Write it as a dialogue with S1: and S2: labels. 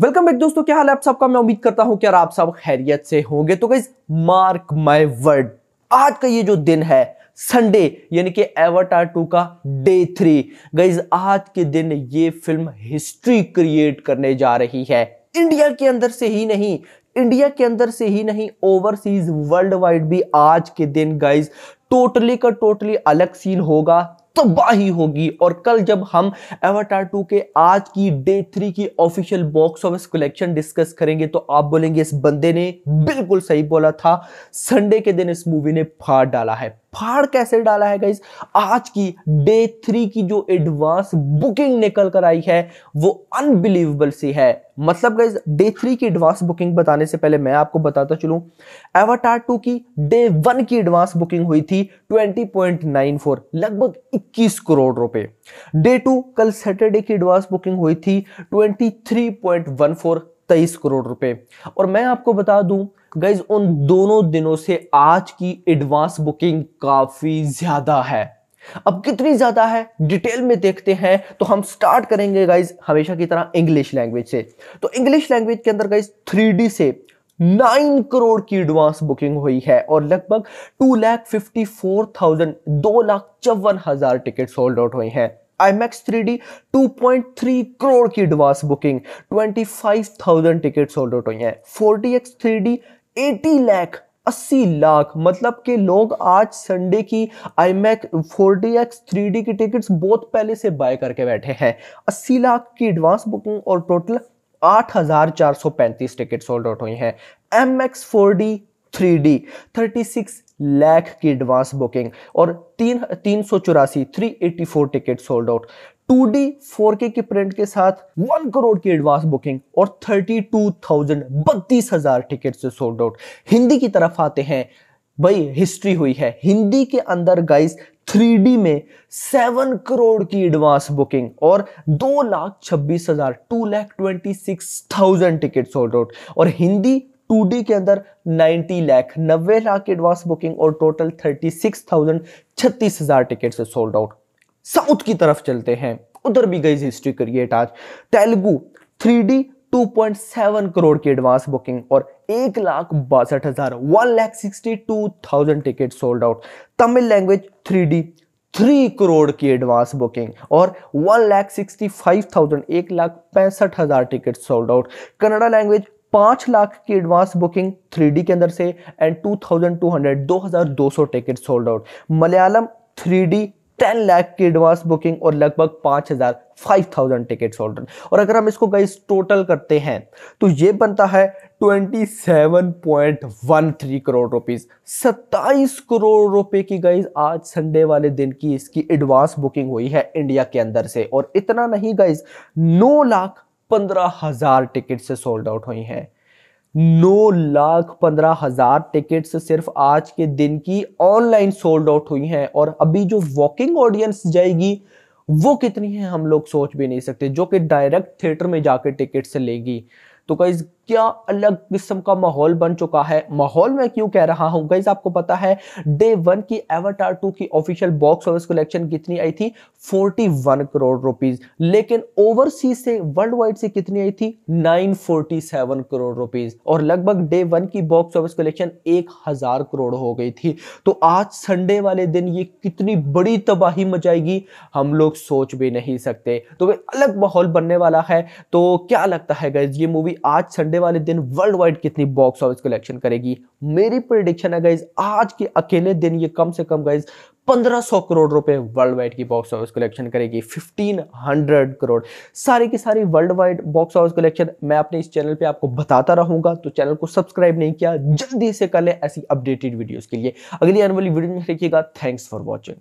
S1: welcome back दोस्तों क्या हाल है आप सबका मैं उम्मीद करता हूं कि आप सब खैरियत से होंगे तो गाइज मार्क माय वर्ड आज का ये जो दिन है संडे यानी कि एवटार टू का डे थ्री गाइज आज के दिन ये फिल्म हिस्ट्री क्रिएट करने जा रही है इंडिया के अंदर से ही नहीं इंडिया के अंदर से ही नहीं ओवरसीज वर्ल्ड वाइड भी आज के दिन गाइज टोटली का टोटली अलग सीन होगा तबाही होगी और कल जब हम एवाटार टू के आज की डे थ्री की official box office collection discuss करेंगे तो आप बोलेंगे इस बंदे ने बिल्कुल सही बोला था संडे के दिन इस मूवी ने फाड़ डाला है फाड़ कैसे डाला है गाइज आज की डे थ्री की जो एडवांस बुकिंग निकल कर आई है वो अनबिलीवेबल सी है मतलब गाइज डे थ्री की एडवांस बुकिंग बताने से पहले मैं आपको बताता चलूं एवाटार टू की डे वन की एडवांस बुकिंग हुई थी 20.94 लगभग 21 करोड़ रुपए डे टू कल सैटरडे की एडवांस बुकिंग हुई थी 23.14 23 करोड़ रुपए और मैं आपको बता दूं गाइज उन दोनों दिनों से आज की एडवांस बुकिंग काफी ज्यादा है अब कितनी ज्यादा है डिटेल में देखते हैं तो हम स्टार्ट करेंगे गाइज हमेशा की तरह इंग्लिश लैंग्वेज से तो इंग्लिश लैंग्वेज के अंदर गाइज थ्री से नाइन करोड़ की एडवांस बुकिंग हुई है और लगभग two lakh fifty four thousand दो लाख चौवन हजार टिकट सोल्ड आउट हुई हैं IMAX 3D 2.3 करोड़ की advance booking 25,000 ticket sold out हुई हैं 40x 3D एटी लैख अस्सी लाख मतलब के लोग आज संडे की I mac D X three D की टिकट्स बहुत पहले से बाय करके बैठे हैं अस्सी लाख की एडवांस बुकिंग और टोटल आठ हजार चार सौ पैंतीस टिकट सोल्ड आउट हुई हैं M X four D three D thirty six lakh की एडवांस बुकिंग और तीन तीन सौ चौरासी three eighty four ticket sold out two D four K print के साथ वन करोड़ की एडवांस बुकिंग और थर्टी टू थाउजेंड बत्तीस हजार टिकट से सोल्ड आउट हिंदी की तरफ आते हैं भाई हिस्ट्री हुई है हिंदी के अंदर गाइस 3D में सेवन करोड़ की एडवांस बुकिंग और दो लाख छब्बीस हजार two lakh twenty six thousand ticket sold out और हिंदी 2D के अंदर 90 लाख नब्बे लाख एडवांस बुकिंग और टोटल थर्टी सिक्स थाउजेंड छत्तीस हजार टिकट से सोल्ड आउट साउथ की तरफ चलते हैं उधर भी गई हिस्ट्री क्रिएट आज तेलुगु थ्री 2.7 करोड़ की एडवांस बुकिंग और एक लाख बासठ हजार one lakh sixty two thousand ticket sold out Tamil language three D three crore की एडवांस बुकिंग और one lakh sixty five thousand एक लाख पैंसठ हजार ticket sold out Kannada language पांच लाख की एडवांस बुकिंग थ्री के अंदर से and two thousand two hundred दो हजार दो सौ ticket sold out Malayalam three D ten lakh की एडवांस बुकिंग और लगभग पांच हज़ार फाइव थाउजेंड टिकट होल्डर और अगर हम इसको गाइस टोटल करते हैं तो ये बनता है twenty seven point one three crore rupees सत्ताईस करोड़ रुपए की गाइस आज संडे वाले दिन की इसकी एडवांस बुकिंग हुई है इंडिया के अंदर से और इतना नहीं गाइस नौ लाख पंद्रह हजार टिकट से सोल्ड आउट हुई हैं नौ लाख पंद्रह हजार टिकट्स सिर्फ आज के दिन की ऑनलाइन सोल्ड आउट हुई हैं और अभी जो वॉकिंग ऑडियंस जाएगी वो कितनी है हम लोग सोच भी नहीं सकते जो कि डायरेक्ट थिएटर में जाकर टिकट्स लेगी तो कई क्या अलग किस्म का माहौल बन चुका है माहौल में क्यों कह रहा हूं गाइज आपको पता है डे वन की एवरटार टू की ऑफिशियल बॉक्स ऑफिस कलेक्शन कितनी आई थी 41 करोड़ रुपीज लेकिन ओवरसीज से वर्ल्ड वाइड से कितनी आई थी 947 करोड़ रुपीज और लगभग डे वन की बॉक्स ऑफिस कलेक्शन एक हजार करोड़ हो गई थी तो आज संडे वाले दिन ये कितनी बड़ी तबाही मचाएगी हम लोग सोच भी नहीं सकते तो अलग माहौल बनने वाला है तो क्या लगता है गाइज ये मूवी आज संडे बर्थडे वाले दिन वर्ल्ड वाइड कितनी बॉक्स ऑफिस कलेक्शन करेगी मेरी प्रिडिक्शन है गाइज आज के अकेले दिन ये कम से कम गाइज 1500 करोड़ रुपए वर्ल्ड वाइड की बॉक्स ऑफिस कलेक्शन करेगी 1500 करोड़ सारी की सारी world wide box office collection मैं अपने इस चैनल पे आपको बताता रहूंगा तो चैनल को सब्सक्राइब नहीं किया जल्दी से कर ले ऐसी अपडेटेड वीडियोस के लिए अगली आने वाली वीडियो में देखिएगा थैंक्स फॉर वॉचिंग